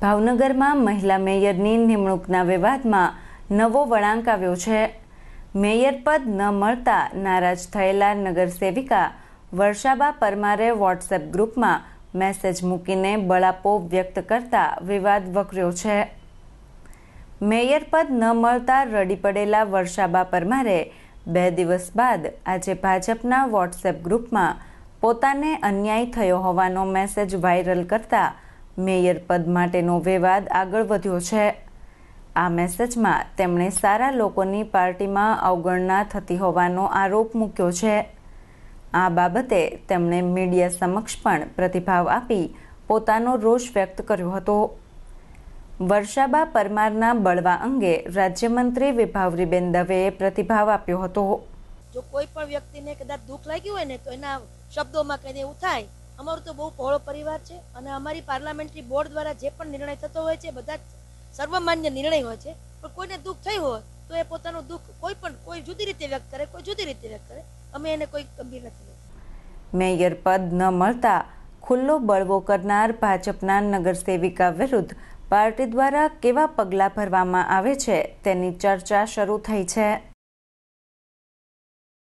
ભાવનગરમાં મહિલા મેયરની નિમણૂકના વિવાદમાં નવો વળાંક આવ્યો છે મેયર પદ ન મળતા નારાજ થયેલા નગરસેવિકા વર્ષાબા પરમારે વોટ્સએપ ગ્રુપમાં મેસેજ મૂકીને બળાપો વ્યક્ત કરતા વિવાદ વકર્યો છે મેયર પદ ન મળતા રડી પડેલા વર્ષાબા પરમારે બે દિવસ બાદ આજે ભાજપના વોટ્સએપ ગ્રુપમાં પોતાને અન્યાય થયો હોવાનો મેસેજ વાયરલ કરતાં મેયર પદ માટેનો વિવાદ આગળ વધ્યો છે આ મેસેજમાં તેમણે સારા લોકોની પાર્ટીમાં અવગણના થતી હોવાનો આરોપ મૂક્યો છે આ બાબતે તેમણે મીડિયા સમક્ષ પણ પ્રતિભાવ આપી પોતાનો રોષ વ્યક્ત કર્યો હતો વર્ષાબા પરમારના બળવા અંગે રાજ્યમંત્રી વિભાવરીબેન દવેએ પ્રતિભાવ આપ્યો હતો જો કોઈ પણ વ્યક્તિને કદાચ દુઃખ લાગ્યું હોય ને તો એના શબ્દોમાં કહીને એવું થાય અમારું તો બહુ પહોળો પરિવાર છે અને અમારી પાર્લામેન્ટરી બોર્ડ દ્વારા જે પણ નિર્ણય થતો હોય છે બધા સર્વમાન્ય નિર્ણય હોય છે પણ કોઈને દુઃખ થયું હોય તો એ પોતાનું દુઃખ કોઈ પણ કોઈ જુદી રીતે વ્યક્ત કરે કોઈ જુદી રીતે વ્યક્ત કરે અમે એને કોઈ ગંભીર નથી મેયર પદ ન મળતા ખુલ્લો બળવો કરનાર ભાજપના નગરસેવિકા વિરુદ્ધ પાર્ટી દ્વારા કેવા પગલાં ભરવામાં આવે છે તેની ચર્ચા શરૂ થઈ છે